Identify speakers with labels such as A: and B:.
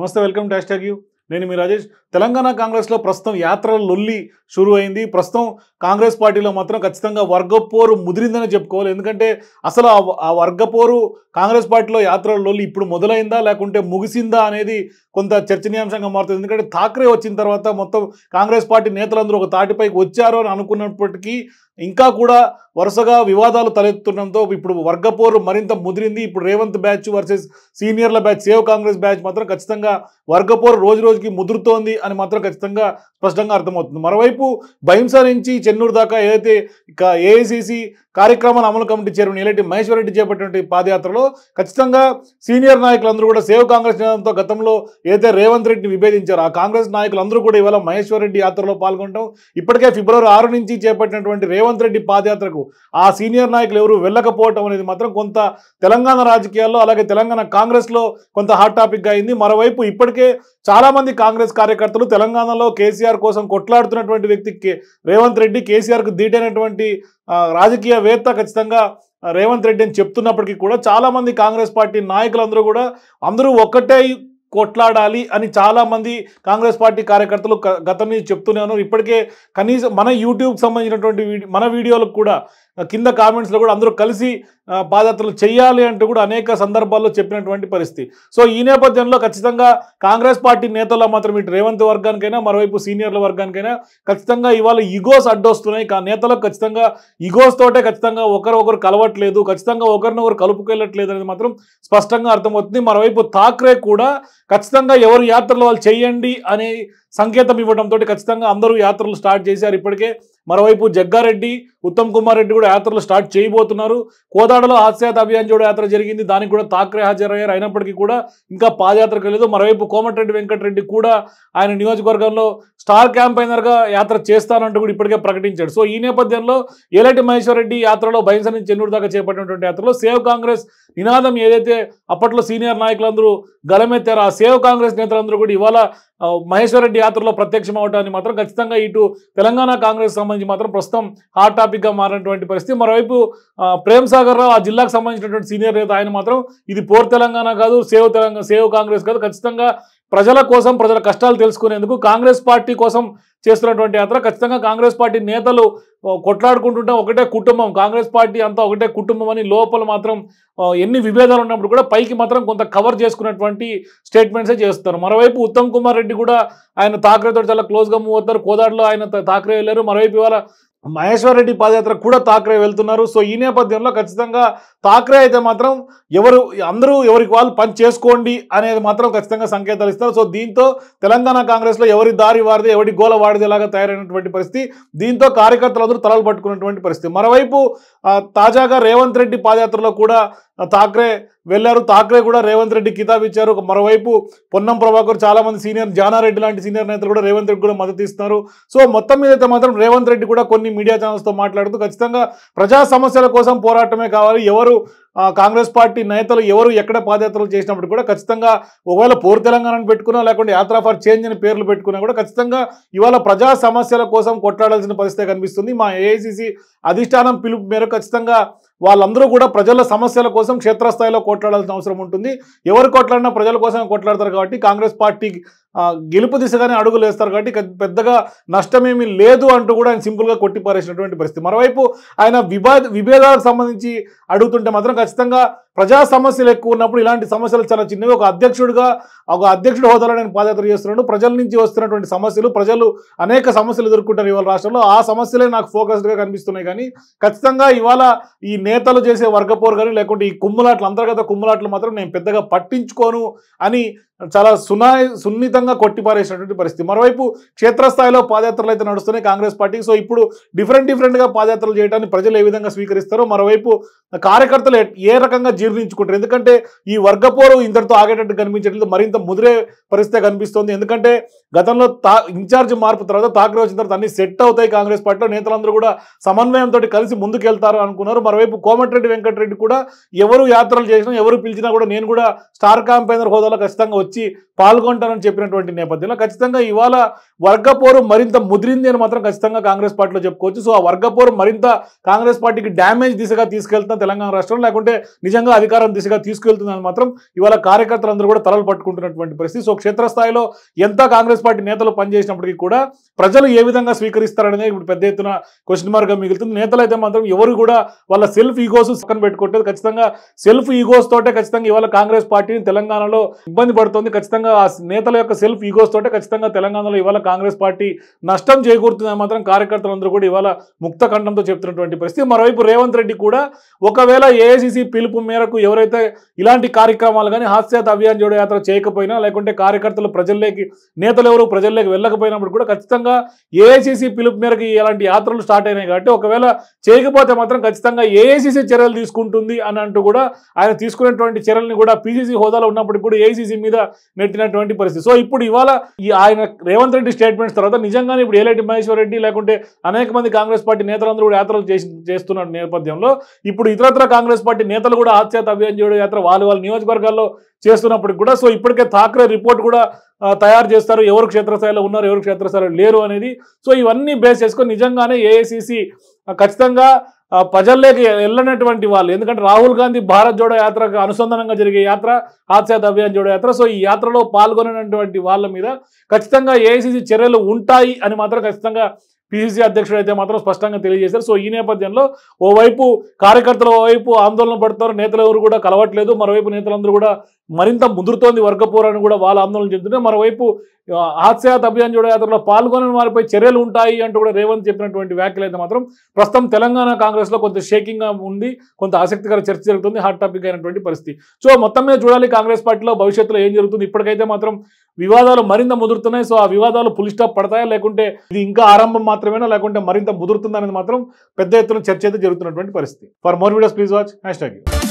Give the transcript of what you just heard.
A: నమస్తే welcome to hash you నేను మీ రాజేష్ తెలంగాణ కాంగ్రెస్లో ప్రస్తుతం యాత్రల లొల్లి షురు అయింది ప్రస్తుతం కాంగ్రెస్ పార్టీలో మాత్రం ఖచ్చితంగా వర్గపోరు ముదిరిందని చెప్పుకోవాలి ఎందుకంటే అసలు ఆ వర్గపోరు కాంగ్రెస్ పార్టీలో యాత్రల లొల్లి ఇప్పుడు మొదలైందా లేకుంటే ముగిసిందా అనేది కొంత చర్చనీయాంశంగా మారుతుంది ఎందుకంటే థాక్రే వచ్చిన తర్వాత మొత్తం కాంగ్రెస్ పార్టీ నేతలందరూ ఒక తాటిపైకి వచ్చారు అని అనుకున్నప్పటికీ ఇంకా కూడా వరుసగా వివాదాలు తలెత్తుండడంతో ఇప్పుడు వర్గపోరు మరింత ముదిరింది ఇప్పుడు రేవంత్ బ్యాచ్ వర్సెస్ సీనియర్ల బ్యాచ్ సేవ్ కాంగ్రెస్ బ్యాచ్ మాత్రం ఖచ్చితంగా వర్గపోరు రోజు రోజుకి ముదురుతోంది అని మాత్రం ఖచ్చితంగా స్పష్టంగా అర్థమవుతుంది మరోవైపు భయంస నుంచి చెన్నూరు దాకా ఏదైతే ఇక ఏఐసిసి కార్యక్రమాల అమలు కమిటీ చైర్మన్ ఎలాంటి రెడ్డి చేపట్టినటువంటి పాదయాత్రలో ఖచ్చితంగా సీనియర్ నాయకులందరూ కూడా సేవ్ కాంగ్రెస్ నేతలతో గతంలో ఏదైతే రేవంత్ రెడ్డిని విభేదించారు ఆ కాంగ్రెస్ నాయకులందరూ కూడా ఇవాళ రెడ్డి యాత్రలో పాల్గొనడం ఇప్పటికే ఫిబ్రవరి ఆరు నుంచి చేపట్టినటువంటి రేవంత్ రెడ్డి పాదయాత్రకు ఆ సీనియర్ నాయకులు ఎవరు వెళ్ళకపోవటం అనేది మాత్రం కొంత తెలంగాణ రాజకీయాల్లో అలాగే తెలంగాణ కాంగ్రెస్లో కొంత హాట్ టాపిక్గా అయింది మరోవైపు ఇప్పటికే చాలామంది కాంగ్రెస్ కార్యకర్తలు తెలంగాణలో కేసీఆర్ కోసం కొట్లాడుతున్నటువంటి వ్యక్తి రేవంత్ రెడ్డి కేసీఆర్కు దీటైనటువంటి రాజకీయవేత్త ఖచ్చితంగా రేవంత్ రెడ్డి అని చెప్తున్నప్పటికీ కూడా చాలామంది కాంగ్రెస్ పార్టీ నాయకులందరూ కూడా అందరూ ఒక్కటే కొట్లాడాలి అని చాలామంది కాంగ్రెస్ పార్టీ కార్యకర్తలు గతం నుంచి చెప్తూనే ఉన్నారు ఇప్పటికే కనీసం మన యూట్యూబ్ సంబంధించినటువంటి మన వీడియోలకు కూడా కింద కామెంట్స్లో కూడా అందరూ కలిసి పాదయాత్రలు చేయాలి అంటూ కూడా అనేక సందర్భాల్లో చెప్పినటువంటి పరిస్థితి సో ఈ నేపథ్యంలో ఖచ్చితంగా కాంగ్రెస్ పార్టీ నేతల్లో మాత్రం ఇటు రేవంత్ వర్గానికైనా మరోవైపు సీనియర్ల వర్గానికైనా ఖచ్చితంగా ఇవాళ ఈగోస్ అడ్డొస్తున్నాయి నేతలకు ఖచ్చితంగా ఇగోస్ తోటే ఖచ్చితంగా ఒకరు కలవట్లేదు ఖచ్చితంగా ఒకరినొకరు కలుపుకెళ్ళట్లేదు అనేది మాత్రం స్పష్టంగా అర్థమవుతుంది మరోవైపు థాక్రే కూడా ఖచ్చితంగా ఎవరు యాత్రలు వాళ్ళు చేయండి అనే సంకేతం ఇవ్వడంతో ఖచ్చితంగా అందరూ యాత్రలు స్టార్ట్ చేశారు ఇప్పటికే మరోవైపు జగ్గారెడ్డి ఉత్తమ్ కుమార్ రెడ్డి కూడా యాత్రలు స్టార్ట్ చేయబోతున్నారు కోదాడలో ఆస్యాత్ అభియాన్ జోడ యాత్ర జరిగింది దానికి కూడా థాక్రే హాజరయ్యారు అయినప్పటికీ కూడా ఇంకా పాదయాత్రకు లేదు మరోవైపు కోమటిరెడ్డి వెంకటరెడ్డి కూడా ఆయన నియోజకవర్గంలో స్టార్ క్యాంపైనర్గా యాత్ర చేస్తానంటూ కూడా ఇప్పటికే ప్రకటించాడు సో ఈ నేపథ్యంలో ఏలటి మహేశ్వర రెడ్డి యాత్రలో బహింస నుంచి చెన్నూరు దాకా చేపట్టినటువంటి యాత్రలో సేవ్ కాంగ్రెస్ నినాదం ఏదైతే అప్పట్లో సీనియర్ నాయకులందరూ గలమెత్తారో ఆ సేవ్ కాంగ్రెస్ నేతలందరూ కూడా ఇవాళ మహేశ్వర రెడ్డి యాత్రలో ప్రత్యక్షం అవటాన్ని మాత్రం ఖచ్చితంగా ఇటు తెలంగాణ కాంగ్రెస్ సంబంధించి మాత్రం ప్రస్తుతం హాట్ టాపిక్ టాపిక్గా మారినటువంటి పరిస్థితి మరోవైపు ప్రేమ్ సాగర్ రావు ఆ జిల్లాకు సంబంధించినటువంటి సీనియర్ నేత ఆయన మాత్రం ఇది పోర్ తెలంగాణ కాదు సేవ్ తెలంగాణ సేవ్ కాంగ్రెస్ కాదు ఖచ్చితంగా ప్రజల కోసం ప్రజల కష్టాలు తెలుసుకునేందుకు కాంగ్రెస్ పార్టీ కోసం చేస్తున్నటువంటి యాత్ర ఖచ్చితంగా కాంగ్రెస్ పార్టీ నేతలు కొట్లాడుకుంటుంటే ఒకటే కుటుంబం కాంగ్రెస్ పార్టీ అంతా ఒకటే కుటుంబం అని లోపల మాత్రం ఎన్ని విభేదాలు ఉన్నప్పుడు కూడా పైకి మాత్రం కొంత కవర్ చేసుకున్నటువంటి స్టేట్మెంట్సే చేస్తారు మరోవైపు ఉత్తమ్ కుమార్ రెడ్డి కూడా ఆయన థాక్రేతో చాలా క్లోజ్గా మూవ్ అవుతారు కోదాడలో ఆయన థాక్రే వెళ్ళారు మరోవైపు ఇవాళ మహేశ్వరరెడ్డి పాదయాత్ర కూడా థాక్రే వెళ్తున్నారు సో ఈ నేపథ్యంలో ఖచ్చితంగా థాక్రే అయితే మాత్రం ఎవరు అందరూ ఎవరికి వాళ్ళు పని చేసుకోండి అనేది మాత్రం ఖచ్చితంగా సంకేతాలు ఇస్తారు సో దీంతో తెలంగాణ కాంగ్రెస్లో ఎవరి దారి వారిది ఎవరి గోల వాడిదేలాగా తయారైనటువంటి పరిస్థితి దీంతో కార్యకర్తలందరూ తలలు పట్టుకున్నటువంటి పరిస్థితి మరోవైపు తాజాగా రేవంత్ రెడ్డి పాదయాత్రలో కూడా థాక్రే వెళ్లారు థాక్రే కూడా రేవంత్ రెడ్డి కితాబ్ ఇచ్చారు మరోవైపు పొన్నం ప్రభాకర్ చాలా మంది సీనియర్ జానారెడ్డి లాంటి సీనియర్ నేతలు కూడా రేవంత్ రెడ్డి కూడా మద్దతు ఇస్తున్నారు సో మొత్తం మీద అయితే మాత్రం రేవంత్ రెడ్డి కూడా కొన్ని మీడియా ఛానల్స్తో మాట్లాడుతూ ఖచ్చితంగా ప్రజా సమస్యల కోసం పోరాటమే కావాలి ఎవరు కాంగ్రెస్ పార్టీ నేతలు ఎవరు ఎక్కడ పాదయాత్రలు చేసినప్పుడు కూడా ఖచ్చితంగా ఒకవేళ పోర్ తెలంగాణను పెట్టుకున్నా లేకుంటే యాత్రా ఫర్ చేంజ్ అని పేర్లు పెట్టుకున్నా కూడా ఖచ్చితంగా ఇవాళ ప్రజా సమస్యల కోసం కొట్లాడాల్సిన పరిస్థితి కనిపిస్తుంది మా ఏఐసిసి అధిష్టానం పిలుపు మేరకు ఖచ్చితంగా వాళ్ళందరూ కూడా ప్రజల సమస్యల కోసం క్షేత్రస్థాయిలో కోట్లాడాల్సిన అవసరం ఉంటుంది ఎవరు కొట్లాడినా ప్రజల కోసం కోట్లాడతారు కాబట్టి కాంగ్రెస్ పార్టీ గెలుపు దిశగానే అడుగులు వేస్తారు కాబట్టి పెద్దగా నష్టమేమీ లేదు అంటూ కూడా ఆయన సింపుల్గా కొట్టిపారేసినటువంటి పరిస్థితి మరోవైపు ఆయన విభా విభేదాలకు సంబంధించి అడుగుతుంటే మాత్రం ఖచ్చితంగా ప్రజా సమస్యలు ఎక్కువ ఉన్నప్పుడు ఇలాంటి సమస్యలు చాలా చిన్నవి ఒక అధ్యక్షుడిగా ఒక అధ్యక్షుడు హోదాలో నేను పాదయాత్ర చేస్తున్నాడు ప్రజల నుంచి వస్తున్నటువంటి సమస్యలు ప్రజలు అనేక సమస్యలు ఎదుర్కొంటారు ఇవాళ రాష్ట్రంలో ఆ సమస్యలే నాకు ఫోకస్డ్గా కనిపిస్తున్నాయి కానీ ఖచ్చితంగా ఇవాళ ఈ నేతలు చేసే వర్గపోరు కానీ లేకుంటే ఈ కుమ్ములాట్లు అంతర్గత కుమ్ములాట్లు మాత్రం నేను పెద్దగా పట్టించుకోను అని చాలా సునా సున్నితంగా కొట్టిపారేసినటువంటి పరిస్థితి మరోవైపు క్షేత్రస్థాయిలో పాదయాత్రలు అయితే నడుస్తున్నాయి కాంగ్రెస్ పార్టీ సో ఇప్పుడు డిఫరెంట్ డిఫరెంట్గా పాదయాత్రలు చేయడానికి ప్రజలు ఏ విధంగా స్వీకరిస్తారో మరోవైపు కార్యకర్తలు ఏ రకంగా జీర్ణించుకుంటారు ఎందుకంటే ఈ వర్గపోరు ఇంతటితో ఆగేటట్టు కనిపించట్లేదు మరింత ముదిరే పరిస్థితి కనిపిస్తోంది ఎందుకంటే గతంలో తా ఇన్ఛార్జ్ మార్పు తర్వాత ఠాక్రే వచ్చిన తర్వాత అన్ని సెట్ అవుతాయి కాంగ్రెస్ పార్టీలో నేతలందరూ కూడా సమన్వయంతో కలిసి ముందుకెళ్తారు అనుకున్నారు మరోవైపు కోమటిరెడ్డి వెంకటరెడ్డి కూడా ఎవరు యాత్రలు చేసినా ఎవరు పిలిచినా కూడా నేను కూడా స్టార్ క్యాంపెయినర్ హోదాలో ఖచ్చితంగా వచ్చి పాల్గొంటారని చెప్పినటువంటి నేపథ్యంలో ఖచ్చితంగా ఇవాళ వర్గపోరు మరింత ముదిరింది అని మాత్రం ఖచ్చితంగా కాంగ్రెస్ పార్టీలో చెప్పుకోవచ్చు సో ఆ వర్గపోరు మరింత కాంగ్రెస్ పార్టీకి డ్యామేజ్ దిశగా తీసుకెళ్తున్న తెలంగాణ రాష్ట్రం లేకుంటే నిజంగా అధికారం దిశగా తీసుకెళ్తుందని మాత్రం ఇవాళ కార్యకర్తలందరూ కూడా తలలు పట్టుకుంటున్నటువంటి పరిస్థితి సో క్షేత్రస్థాయిలో ఎంత కాంగ్రెస్ పార్టీ నేతలు పనిచేసినప్పటికీ కూడా ప్రజలు ఏ విధంగా స్వీకరిస్తారనేది ఇప్పుడు పెద్ద ఎత్తున క్వశ్చన్ మార్క్గా మిగులుతుంది నేతలు అయితే మాత్రం ఎవరు కూడా వాళ్ళ సెల్ఫ్ ఈగోస్ పక్కన పెట్టుకుంటే ఖచ్చితంగా సెల్ఫ్ ఈగోస్ తోటే ఖచ్చితంగా ఇవాళ కాంగ్రెస్ పార్టీని తెలంగాణలో ఇబ్బంది పడుతుంది జరుగుతుంది ఖచ్చితంగా ఆ నేతల యొక్క సెల్ఫ్ ఈగోస్ తోటే ఖచ్చితంగా తెలంగాణలో ఇవాళ కాంగ్రెస్ పార్టీ నష్టం చేకూరుతుందని మాత్రం కార్యకర్తలందరూ కూడా ఇవాళ ముక్త ఖండంతో చెప్తున్నటువంటి పరిస్థితి మరోవైపు రేవంత్ రెడ్డి కూడా ఒకవేళ ఏఐసిసి పిలుపు మేరకు ఎవరైతే ఇలాంటి కార్యక్రమాలు కానీ హాస్యాత్ అభియాన్ జోడో యాత్ర చేయకపోయినా లేకుంటే కార్యకర్తలు ప్రజల్లోకి నేతలు ఎవరు ప్రజల్లోకి వెళ్ళకపోయినప్పుడు కూడా ఖచ్చితంగా ఏఐసిసి పిలుపు మేరకు ఇలాంటి యాత్రలు స్టార్ట్ అయినాయి కాబట్టి ఒకవేళ చేయకపోతే మాత్రం ఖచ్చితంగా ఏఐసిసి చర్యలు తీసుకుంటుంది అని అంటూ కూడా ఆయన తీసుకునేటువంటి చర్యల్ని కూడా పీసీసీ హోదాలో ఉన్నప్పటికీ కూడా ఏఐసిసి మీద నెట్టినటువంటి పరిస్థితి సో ఇప్పుడు ఇవాళ ఈ ఆయన రేవంత్ రెడ్డి స్టేట్మెంట్స్ తర్వాత నిజంగానే ఇప్పుడు ఏలేటి మహేశ్వర రెడ్డి లేకుంటే అనేక మంది కాంగ్రెస్ పార్టీ నేతలందరూ కూడా యాత్రలు చేస్తున్న నేపథ్యంలో ఇప్పుడు ఇతరత్ర కాంగ్రెస్ పార్టీ నేతలు కూడా ఆత్యాత చేయడం యాత్ర వాళ్ళు వాళ్ళ నియోజకవర్గాల్లో చేస్తున్నప్పటికి కూడా సో ఇప్పటికే థాక్రే రిపోర్ట్ కూడా తయారు చేస్తారు ఎవరు క్షేత్రస్థాయిలో ఉన్నారు ఎవరు క్షేత్రస్థాయిలో లేరు అనేది సో ఇవన్నీ బేస్ చేసుకొని నిజంగానే ఏఐసిసి ఖచ్చితంగా ప్రజల్లోకి వెళ్ళనటువంటి వాళ్ళు ఎందుకంటే రాహుల్ గాంధీ భారత్ జోడో యాత్రకు అనుసంధానంగా జరిగే యాత్ర ఆత్సాత్ అభియాన్ జోడో యాత్ర సో ఈ యాత్రలో పాల్గొనటువంటి వాళ్ళ మీద ఖచ్చితంగా ఏఐసీసీ చర్యలు ఉంటాయి అని మాత్రం ఖచ్చితంగా పిసిసి అధ్యక్షుడు అయితే మాత్రం స్పష్టంగా తెలియజేశారు సో ఈ నేపథ్యంలో ఓవైపు కార్యకర్తలు ఓవైపు ఆందోళన పడుతున్నారు నేతలు ఎవరు కూడా కలవట్లేదు మరోవైపు నేతలందరూ కూడా మరింత ముదురుతోంది వర్గపోరాన్ని కూడా వాళ్ళ ఆందోళన చెందుతుంటే మరోవైపు ఆత్యాత అభియాన్ యాత్రలో పాల్గొని వారిపై చర్యలు ఉంటాయి అంటూ కూడా రేవంత్ చెప్పినటువంటి వ్యాఖ్యలు అయితే మాత్రం ప్రస్తుతం తెలంగాణ కాంగ్రెస్లో కొంత షేకింగ్గా ఉంది కొంత ఆసక్తికర చర్చ జరుగుతుంది హాట్ టాపిక్ అయినటువంటి పరిస్థితి సో మొత్తం మీద చూడాలి కాంగ్రెస్ పార్టీలో భవిష్యత్తులో ఏం జరుగుతుంది ఇప్పటికైతే మాత్రం వివాదాలు మరింత ముదురుతున్నాయి సో ఆ వివాదాలు పులి స్టాప్ పడతాయా లేకుంటే ఇది ఇంకా ఆరంభం మాత్రమేనా లేకుంటే మరింత ముదురుతుందనేది మాత్రం పెద్ద ఎత్తున చర్చ అయితే జరుగుతున్నటువంటి పరిస్థితి for more videos please watch hash tag